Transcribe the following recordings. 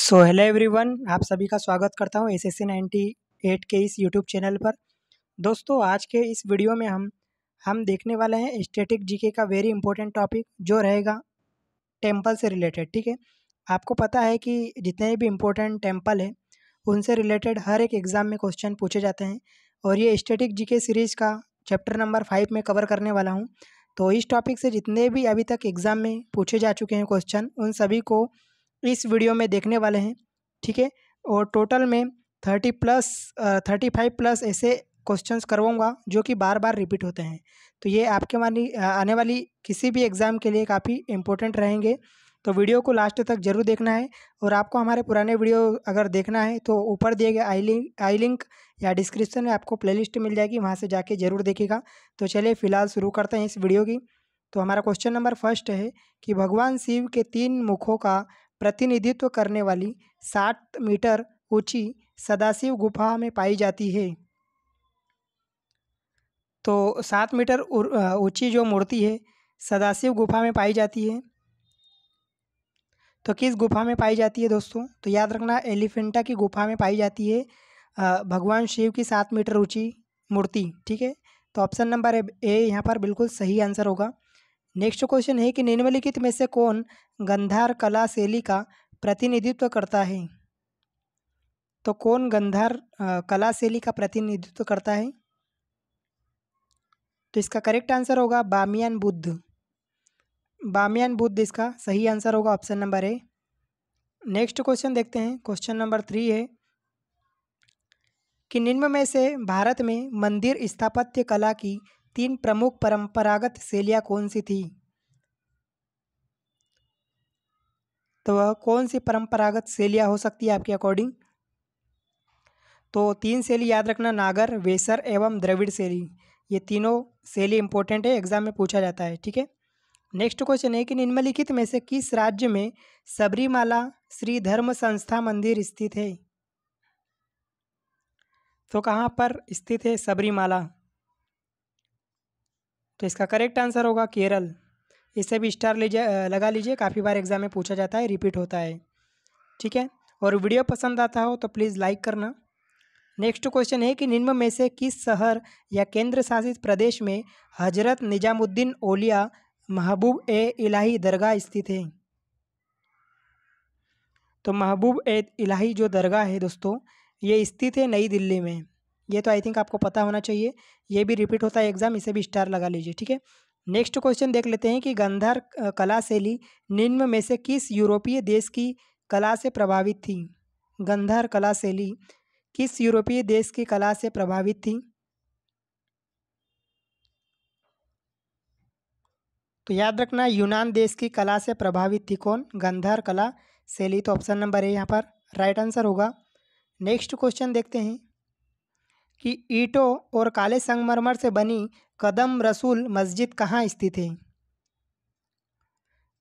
so hello everyone आप सभी का स्वागत करता हूँ एस एस नाइन्टी एट के इस यूट्यूब चैनल पर दोस्तों आज के इस वीडियो में हम हम देखने वाले हैं स्टेटिक जीके का वेरी इंपॉर्टेंट टॉपिक जो रहेगा टेम्पल से रिलेटेड ठीक है आपको पता है कि जितने भी इम्पोर्टेंट टेम्पल हैं उनसे रिलेटेड हर एक एग्ज़ाम में क्वेश्चन पूछे जाते हैं और ये स्टेटिक जी सीरीज़ का चैप्टर नंबर फाइव में कवर करने वाला हूँ तो इस टॉपिक से जितने भी अभी तक एग्ज़ाम में पूछे जा चुके हैं क्वेश्चन उन सभी को इस वीडियो में देखने वाले हैं ठीक है और टोटल में thirty plus thirty five plus ऐसे क्वेश्चंस करवाऊंगा जो कि बार बार रिपीट होते हैं तो ये आपके मानी आने वाली किसी भी एग्ज़ाम के लिए काफ़ी इम्पोर्टेंट रहेंगे तो वीडियो को लास्ट तक जरूर देखना है और आपको हमारे पुराने वीडियो अगर देखना है तो ऊपर दिए गए आई लिंक आई लिंक या डिस्क्रिप्शन में आपको प्लेलिस्ट मिल जाएगी वहाँ से जाके ज़रूर देखेगा तो चलिए फिलहाल शुरू करते हैं इस वीडियो की तो हमारा क्वेश्चन नंबर फर्स्ट है कि भगवान शिव के तीन मुखों का प्रतिनिधित्व करने वाली सात मीटर ऊंची सदाशिव गुफा में पाई जाती है तो सात मीटर ऊंची जो मूर्ति है सदाशिव गुफा में पाई जाती है तो किस गुफा में पाई जाती है दोस्तों तो याद रखना एलिफेंटा की गुफा में पाई जाती है भगवान शिव की सात मीटर ऊंची मूर्ति ठीक है तो ऑप्शन नंबर ए यहाँ पर बिल्कुल सही आंसर होगा नेक्स्ट क्वेश्चन है कि निम्नलिखित में से कौन गंधार कला शैली का प्रतिनिधित्व करता है तो कौन गंधार कला शैली का प्रतिनिधित्व करता है तो इसका करेक्ट आंसर होगा बामियान बुद्ध बामियान बुद्ध इसका सही आंसर होगा option number A next question देखते हैं क्वेश्चन नंबर थ्री है कि निम्न में से भारत में मंदिर स्थापत्य कला की तीन प्रमुख परंपरागत शैलियाँ कौन सी थी तो वह कौन सी परंपरागत शैलियाँ हो सकती है आपके अकॉर्डिंग तो तीन शैली याद रखना नागर वेसर एवं द्रविड़ शैली ये तीनों शैली इंपॉर्टेंट है एग्जाम में पूछा जाता है ठीक है नेक्स्ट क्वेश्चन है कि निम्नलिखित में से किस राज्य में सबरीमाला श्री धर्म संस्था मंदिर स्थित है तो कहाँ पर स्थित है सबरीमाला तो इसका करेक्ट आंसर होगा केरल इसे भी स्टार लीजिए लगा लीजिए काफ़ी बार एग्जाम में पूछा जाता है रिपीट होता है ठीक है और वीडियो पसंद आता हो तो प्लीज़ लाइक करना नेक्स्ट क्वेश्चन है कि निम्न में से किस शहर या केंद्र शासित प्रदेश में हजरत निजामुद्दीन ओलिया महबूब ए इलाही दरगाह स्थित है तो महबूब ए इलाही जो दरगाह है दोस्तों ये स्थित है नई दिल्ली में ये तो आई थिंक आपको पता होना चाहिए ये भी रिपीट होता है एग्जाम इसे भी स्टार लगा लीजिए ठीक है नेक्स्ट क्वेश्चन देख लेते हैं कि गंधार कला शैली निम्न में से किस यूरोपीय देश की कला से प्रभावित थी गंधार कला शैली किस यूरोपीय देश की कला से प्रभावित थी तो याद रखना यूनान देश की कला से प्रभावित थी कौन गंधार कला शैली तो ऑप्शन नंबर है यहाँ पर राइट आंसर होगा नेक्स्ट क्वेश्चन देखते हैं कि ईंटों और काले संगमरमर से बनी कदम रसूल मस्जिद कहाँ स्थित है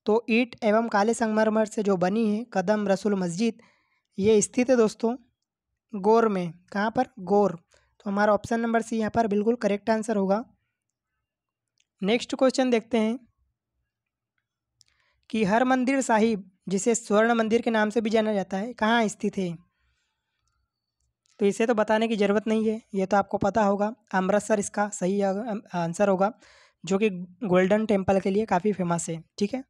तो ईट एवं काले संगमरमर से जो बनी है कदम रसूल मस्जिद ये स्थित है दोस्तों गोर में कहाँ पर गोर तो हमारा ऑप्शन नंबर सी यहाँ पर बिल्कुल करेक्ट आंसर होगा नेक्स्ट क्वेश्चन देखते हैं कि हर मंदिर साहिब जिसे स्वर्ण मंदिर के नाम से भी जाना जाता है कहाँ स्थित है तो इसे तो बताने की ज़रूरत नहीं है ये तो आपको पता होगा अमृतसर इसका सही आंसर होगा जो कि गोल्डन टेम्पल के लिए काफ़ी फेमस है ठीक है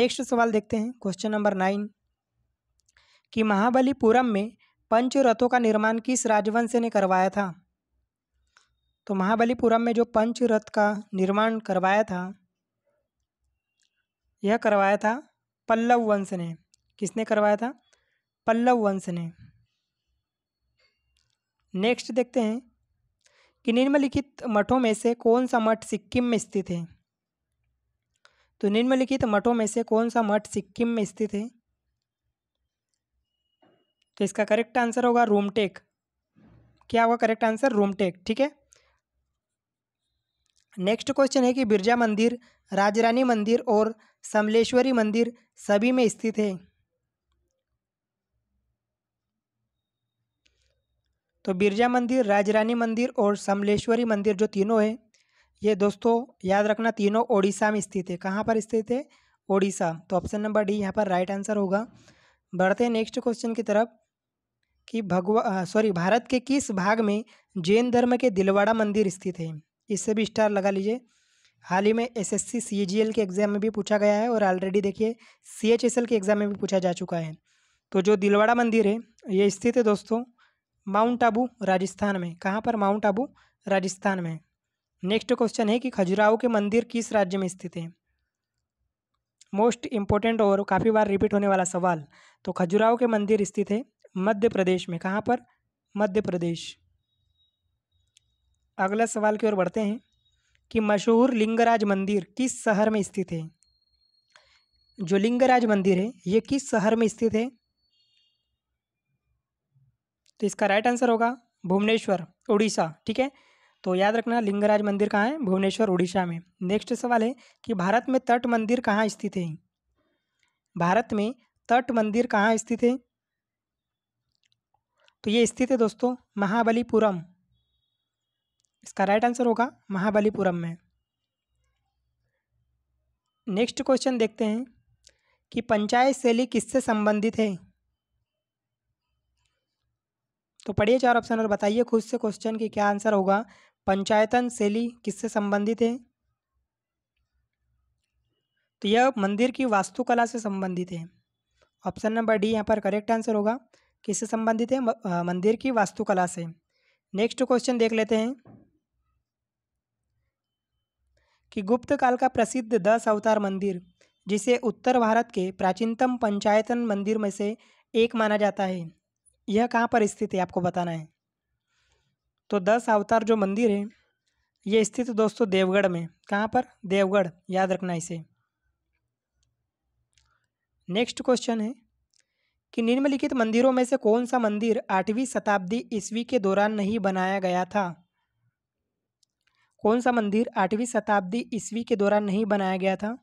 नेक्स्ट सवाल देखते हैं क्वेश्चन नंबर नाइन कि महाबलीपुरम में पंचरथों का निर्माण किस राजवंश ने करवाया था तो महाबलीपुरम में जो पंच रथ का निर्माण करवाया था यह करवाया था पल्लव वंश ने किसने करवाया था पल्लव वंश ने नेक्स्ट देखते हैं कि निम्नलिखित मठों में से कौन सा मठ सिक्किम में स्थित है तो निम्नलिखित मठों में से कौन सा मठ सिक्किम में स्थित है तो इसका करेक्ट आंसर होगा रोमटेक क्या होगा करेक्ट आंसर रोमटेक ठीक है नेक्स्ट क्वेश्चन है कि बिरजा मंदिर राजरानी मंदिर और समलेश्वरी मंदिर सभी में स्थित है तो बिरजा मंदिर राजरानी मंदिर और समलेश्वरी मंदिर जो तीनों है ये दोस्तों याद रखना तीनों ओडिशा में स्थित है कहाँ पर स्थित है ओडिशा तो ऑप्शन नंबर डी यहाँ पर राइट आंसर होगा बढ़ते हैं नेक्स्ट क्वेश्चन की तरफ कि भगवा सॉरी भारत के किस भाग में जैन धर्म के दिलवाड़ा मंदिर स्थित है इससे भी स्टार लगा लीजिए हाल ही में एस एस के एग्ज़ाम में भी पूछा गया है और ऑलरेडी देखिए सी के एग्ज़ाम में भी पूछा जा चुका है तो जो दिलवाड़ा मंदिर है ये स्थित है दोस्तों माउंट आबू राजस्थान में कहाँ पर माउंट आबू राजस्थान में नेक्स्ट क्वेश्चन है कि खजुराहो के मंदिर किस राज्य में स्थित है मोस्ट इम्पोर्टेंट और काफ़ी बार रिपीट होने वाला सवाल तो खजुराहो के मंदिर स्थित है मध्य प्रदेश में कहाँ पर मध्य प्रदेश अगला सवाल की ओर बढ़ते हैं कि मशहूर लिंगराज मंदिर किस शहर में स्थित है जो लिंगराज मंदिर है ये किस शहर में स्थित है तो इसका राइट आंसर होगा भुवनेश्वर उड़ीसा ठीक है तो याद रखना लिंगराज मंदिर कहाँ है भुवनेश्वर उड़ीसा में नेक्स्ट सवाल है कि भारत में तट मंदिर कहाँ स्थित है भारत में तट मंदिर कहाँ स्थित है तो ये स्थित है दोस्तों महाबलीपुरम इसका राइट आंसर होगा महाबलीपुरम में नेक्स्ट क्वेश्चन देखते हैं कि पंचायत शैली किससे संबंधित है तो पढ़िए चार ऑप्शन और बताइए खुद से क्वेश्चन की क्या आंसर होगा पंचायतन शैली किससे संबंधित है तो यह मंदिर की वास्तुकला से संबंधित है ऑप्शन नंबर डी यहाँ पर करेक्ट आंसर होगा किससे संबंधित है मंदिर की वास्तुकला से नेक्स्ट क्वेश्चन देख लेते हैं कि गुप्त काल का प्रसिद्ध दस अवतार मंदिर जिसे उत्तर भारत के प्राचीनतम पंचायतन मंदिर में से एक माना जाता है यह कहाँ पर स्थित है आपको बताना है तो दस अवतार जो मंदिर है ये स्थित दोस्तों देवगढ़ में कहाँ पर देवगढ़ याद रखना इसे नेक्स्ट क्वेश्चन है कि निम्नलिखित मंदिरों में से कौन सा मंदिर आठवीं शताब्दी ईस्वी के दौरान नहीं बनाया गया था कौन सा मंदिर आठवीं शताब्दी ईस्वी के दौरान नहीं बनाया गया था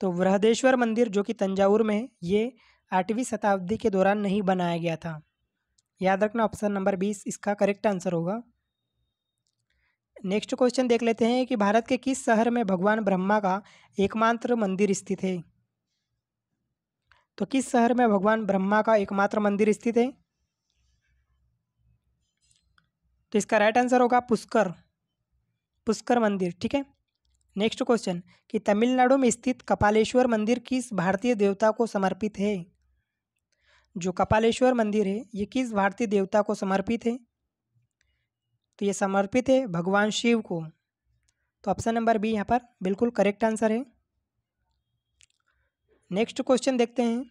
तो वृहदेश्वर मंदिर जो कि तंजावुर में है ये आठवीं शताब्दी के दौरान नहीं बनाया गया था याद रखना ऑप्शन नंबर बीस इसका करेक्ट आंसर होगा नेक्स्ट क्वेश्चन देख लेते हैं कि भारत के किस शहर में भगवान ब्रह्मा का एकमात्र मंदिर स्थित है तो किस शहर में भगवान ब्रह्मा का एकमात्र मंदिर स्थित है तो इसका राइट आंसर होगा पुष्कर पुष्कर मंदिर ठीक है नेक्स्ट क्वेश्चन कि तमिलनाडु में स्थित कपालेश्वर मंदिर किस भारतीय देवता को समर्पित है जो कपालेश्वर मंदिर है ये किस भारतीय देवता को समर्पित है तो ये समर्पित है भगवान शिव को तो ऑप्शन नंबर बी यहाँ पर बिल्कुल करेक्ट आंसर है नेक्स्ट क्वेश्चन देखते हैं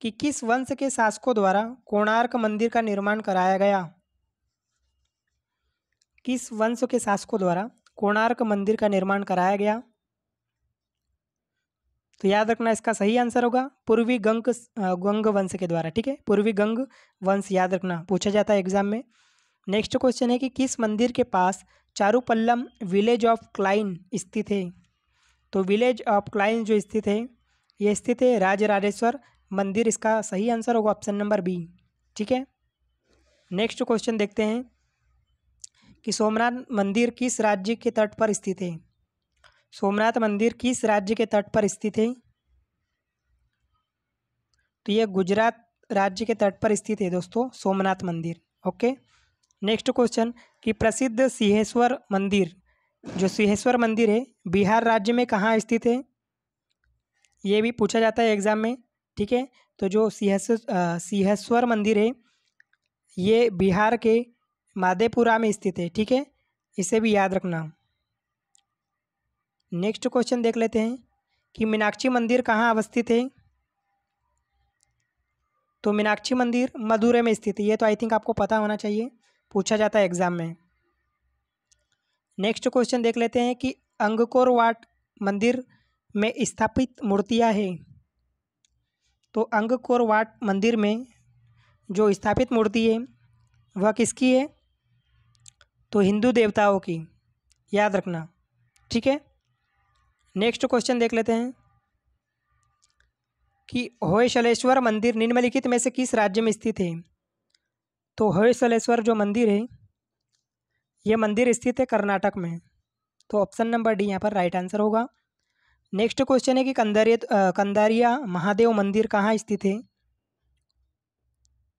कि किस वंश के शासकों द्वारा कोणार्क मंदिर का निर्माण कराया गया किस वंश के शासकों द्वारा कोणार्क मंदिर का निर्माण कराया गया तो याद रखना इसका सही आंसर होगा पूर्वी गंग गंग वंश के द्वारा ठीक है पूर्वी गंग वंश याद रखना पूछा जाता है एग्जाम में नेक्स्ट क्वेश्चन है कि किस मंदिर के पास चारूपल्लम विलेज ऑफ क्लाइन स्थित है तो विलेज ऑफ क्लाइन जो स्थित है ये स्थित है राजराजेश्वर मंदिर इसका सही आंसर होगा ऑप्शन नंबर बी ठीक है नेक्स्ट क्वेश्चन देखते हैं कि सोमनाथ मंदिर किस राज्य के तट पर स्थित है सोमनाथ मंदिर किस राज्य के तट पर स्थित है तो ये गुजरात राज्य के तट पर स्थित है दोस्तों सोमनाथ मंदिर ओके नेक्स्ट क्वेश्चन कि प्रसिद्ध सिहेश्वर मंदिर जो सिहेश्वर मंदिर है बिहार राज्य में कहाँ स्थित है ये भी पूछा जाता है एग्ज़ाम में ठीक है तो जो सिहेश्वर सिहेश्वर मंदिर है ये बिहार के माधेपुरा में स्थित है ठीक है इसे भी याद रखना नेक्स्ट क्वेश्चन देख लेते हैं कि मीनाक्षी मंदिर कहाँ अवस्थित है तो मीनाक्षी मंदिर मदुरै में स्थित है ये तो आई थिंक आपको पता होना चाहिए पूछा जाता है एग्जाम में नेक्स्ट क्वेश्चन देख लेते हैं कि अंगकोर वाट मंदिर में स्थापित मूर्तियाँ हैं तो अंगकोर वाट मंदिर में जो स्थापित मूर्ति है वह किसकी है तो हिंदू देवताओं की याद रखना ठीक है नेक्स्ट क्वेश्चन देख लेते हैं कि होयशलेश्वर मंदिर निम्नलिखित में से किस राज्य में स्थित है तो होयशलेश्वर जो मंदिर है ये मंदिर स्थित है कर्नाटक में तो ऑप्शन नंबर डी यहाँ पर राइट आंसर होगा नेक्स्ट क्वेश्चन है कि कंदरिया कंदारिया महादेव मंदिर कहाँ स्थित है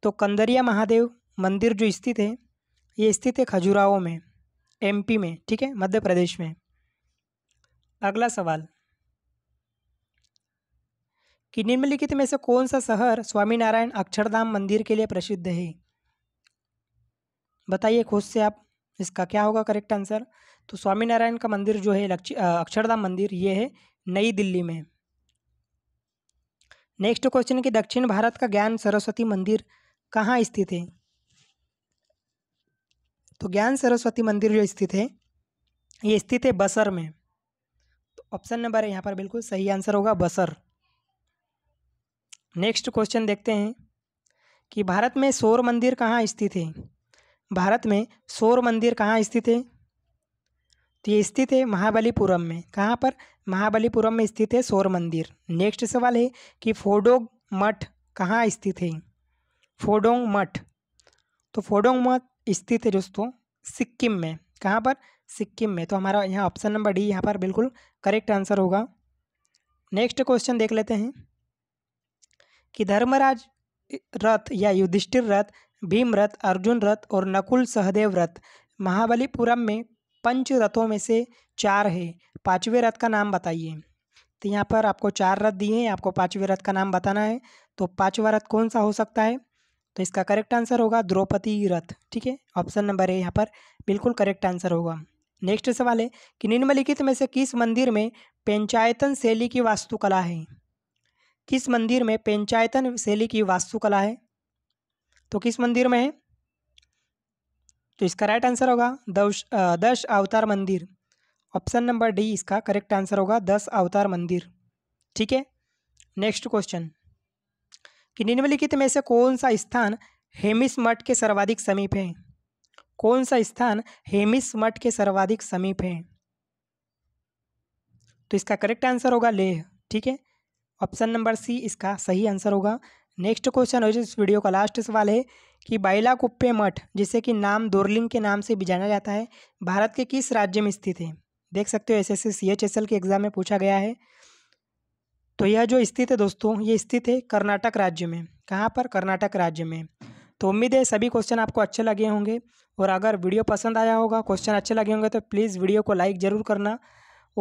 तो कंदरिया महादेव मंदिर जो स्थित है ये स्थित है खजुराहो में एमपी में ठीक है मध्य प्रदेश में अगला सवाल कि निम्नलिखित में से कौन सा शहर स्वामीनारायण अक्षरधाम मंदिर के लिए प्रसिद्ध है बताइए खुद से आप इसका क्या होगा करेक्ट आंसर तो स्वामीनारायण का मंदिर जो है अक्षरधाम मंदिर ये है नई दिल्ली में नेक्स्ट क्वेश्चन कि दक्षिण भारत का ज्ञान सरस्वती मंदिर कहाँ स्थित है तो ज्ञान सरस्वती मंदिर जो स्थित है ये स्थित है बसर में ऑप्शन नंबर है यहाँ पर बिल्कुल सही आंसर होगा बसर नेक्स्ट क्वेश्चन देखते हैं कि भारत में सौर मंदिर कहाँ स्थित है भारत में सौर मंदिर कहाँ स्थित है तो ये स्थित है महाबलीपुरम में कहाँ पर महाबलीपुरम में स्थित है सौर मंदिर नेक्स्ट सवाल है कि फोडोंग मठ कहाँ स्थित है फोडोंग मठ तो फोडोंग मठ स्थित है दोस्तों सिक्किम में कहाँ पर सिक्किम में तो हमारा यहाँ ऑप्शन नंबर डी यहाँ पर बिल्कुल करेक्ट आंसर होगा नेक्स्ट क्वेश्चन देख लेते हैं कि धर्मराज रथ या युधिष्ठिर रथ भीम रथ अर्जुन रथ और नकुल सहदेव रथ महाबलीपुरम में पंच रथों में से चार है पाँचवें रथ का नाम बताइए तो यहाँ पर आपको चार रथ दिए हैं आपको पाँचवें रथ का नाम बताना है तो पाँचवा रथ कौन सा हो सकता है तो इसका करेक्ट आंसर होगा द्रौपदी रथ ठीक है ऑप्शन नंबर ए यहाँ पर बिल्कुल करेक्ट आंसर होगा नेक्स्ट सवाल है कि निम्नलिखित में से किस मंदिर में पंचायतन शैली की वास्तुकला है किस मंदिर में पंचायतन शैली की वास्तुकला है तो किस मंदिर में है तो इसका राइट आंसर होगा दश दश अवतार मंदिर ऑप्शन नंबर डी इसका करेक्ट आंसर होगा दस अवतार मंदिर ठीक है नेक्स्ट क्वेश्चन कि निम्नलिखित में से कौन सा स्थान हेमिस मठ के सर्वाधिक समीप है कौन सा स्थान हेमिस मठ के सर्वाधिक समीप है तो इसका करेक्ट आंसर होगा लेह ठीक है ऑप्शन नंबर सी इसका सही आंसर होगा नेक्स्ट क्वेश्चन और इस वीडियो का लास्ट सवाल है कि बाइला कुप्पे मठ जिसे कि नाम दोरलिंग के नाम से भी जाना जाता है भारत के किस राज्य में स्थित है देख सकते हो S S C H S L के एग्जाम में पूछा गया है तो यह जो स्थित है दोस्तों ये स्थित है कर्नाटक राज्य में कहाँ पर कर्नाटक राज्य में तो उम्मीद है सभी क्वेश्चन आपको अच्छे लगे होंगे और अगर वीडियो पसंद आया होगा क्वेश्चन अच्छे लगे होंगे तो प्लीज़ वीडियो को लाइक ज़रूर करना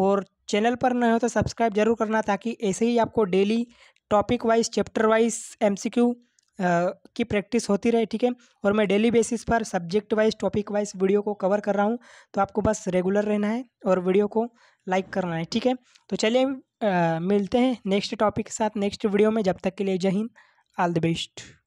और चैनल पर नए हो तो सब्सक्राइब जरूर करना ताकि ऐसे ही आपको daily topic wise chapter wise MCQ की प्रैक्टिस होती रहे ठीक है और मैं डेली बेसिस पर subject wise topic wise video को कवर कर रहा हूँ तो आपको बस रेगुलर रहना है और वीडियो को लाइक करना है ठीक है तो चलिए मिलते हैं नेक्स्ट टॉपिक के साथ नेक्स्ट वीडियो में जब तक के लिए जय हिंद ऑल द बेस्ट